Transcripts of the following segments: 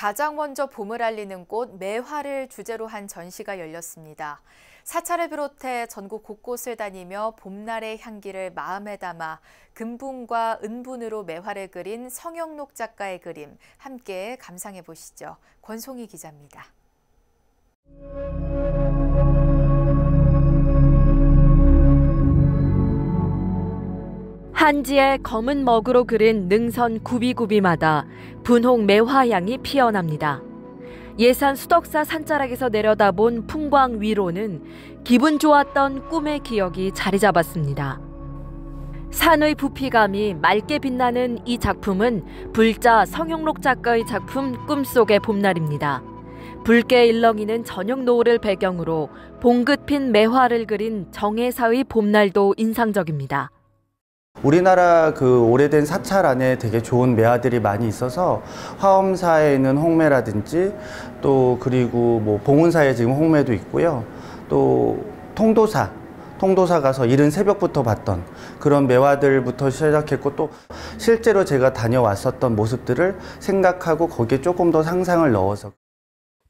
가장 먼저 봄을 알리는 꽃 매화를 주제로 한 전시가 열렸습니다. 사찰을 비롯해 전국 곳곳을 다니며 봄날의 향기를 마음에 담아 금분과 은분으로 매화를 그린 성영록 작가의 그림 함께 감상해 보시죠. 권송희 기자입니다. 산지에 검은 먹으로 그린 능선 구비구비마다 분홍 매화향이 피어납니다. 예산 수덕사 산자락에서 내려다본 풍광 위로는 기분 좋았던 꿈의 기억이 자리 잡았습니다. 산의 부피감이 맑게 빛나는 이 작품은 불자 성용록 작가의 작품 꿈속의 봄날입니다. 붉게 일렁이는 저녁 노을을 배경으로 봉긋 핀 매화를 그린 정혜사의 봄날도 인상적입니다. 우리나라 그 오래된 사찰 안에 되게 좋은 매화들이 많이 있어서 화엄사에 있는 홍매라든지 또 그리고 뭐 봉은사에 지금 홍매도 있고요. 또 통도사 통도사 가서 이른 새벽부터 봤던 그런 매화들부터 시작했고 또 실제로 제가 다녀왔었던 모습들을 생각하고 거기에 조금 더 상상을 넣어서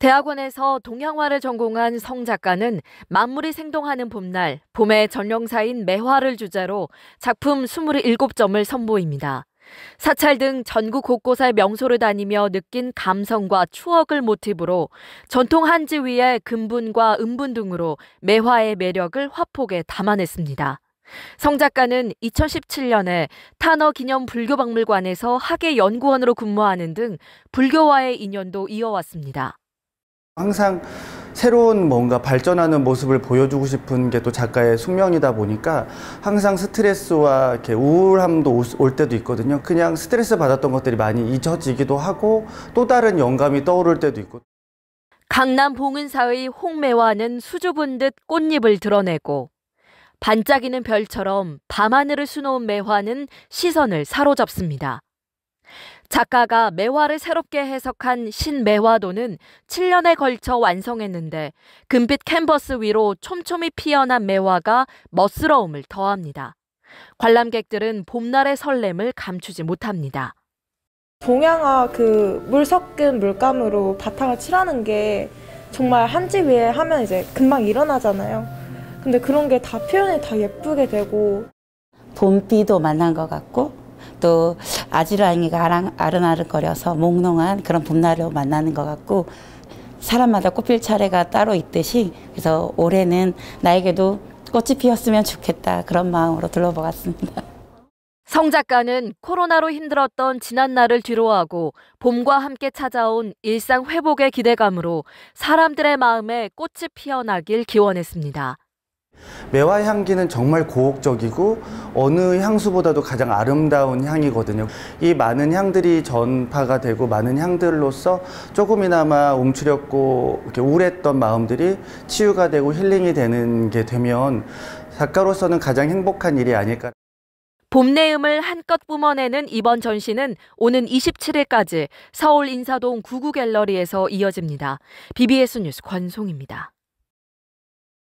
대학원에서 동양화를 전공한 성 작가는 만물이 생동하는 봄날, 봄의 전령사인 매화를 주제로 작품 27점을 선보입니다. 사찰 등 전국 곳곳의 명소를 다니며 느낀 감성과 추억을 모티브로 전통 한지 위에 금분과 음분 등으로 매화의 매력을 화폭에 담아냈습니다. 성 작가는 2017년에 탄어 기념 불교박물관에서 학예 연구원으로 근무하는 등 불교와의 인연도 이어왔습니다. 항상 새로운 뭔가 발전하는 모습을 보여주고 싶은 게 또 작가의 숙명이다 보니까 항상 스트레스와 이렇게 우울함도 올 때도 있거든요. 그냥 스트레스 받았던 것들이 많이 잊혀지기도 하고 또 다른 영감이 떠오를 때도 있고. 강남 봉은사의 홍매화는 수줍은 듯 꽃잎을 드러내고 반짝이는 별처럼 밤하늘을 수놓은 매화는 시선을 사로잡습니다. 작가가 매화를 새롭게 해석한 신매화도는 7년에 걸쳐 완성했는데 금빛 캔버스 위로 촘촘히 피어난 매화가 멋스러움을 더합니다. 관람객들은 봄날의 설렘을 감추지 못합니다. 동양화 그 물 섞은 물감으로 바탕을 칠하는 게 정말 한지 위에 하면 이제 금방 일어나잖아요. 근데 그런 게 다 표현이 다 예쁘게 되고 봄비도 만난 것 같고 또 아지랑이가 아른아른거려서 몽롱한 그런 봄날로 만나는 것 같고 사람마다 꽃필 차례가 따로 있듯이 그래서 올해는 나에게도 꽃이 피었으면 좋겠다 그런 마음으로 둘러보았습니다. 성 작가는 코로나로 힘들었던 지난 날을 뒤로하고 봄과 함께 찾아온 일상 회복의 기대감으로 사람들의 마음에 꽃이 피어나길 기원했습니다. 매화 향기는 정말 고혹적이고 어느 향수보다도 가장 아름다운 향이거든요. 이 많은 향들이 전파가 되고 많은 향들로서 조금이나마 움츠렸고 이렇게 우울했던 마음들이 치유가 되고 힐링이 되는 게 되면 작가로서는 가장 행복한 일이 아닐까. 봄내음을 한껏 뿜어내는 이번 전시는 오는 27일까지 서울 인사동 구구갤러리에서 이어집니다. BBS 뉴스 권송입니다.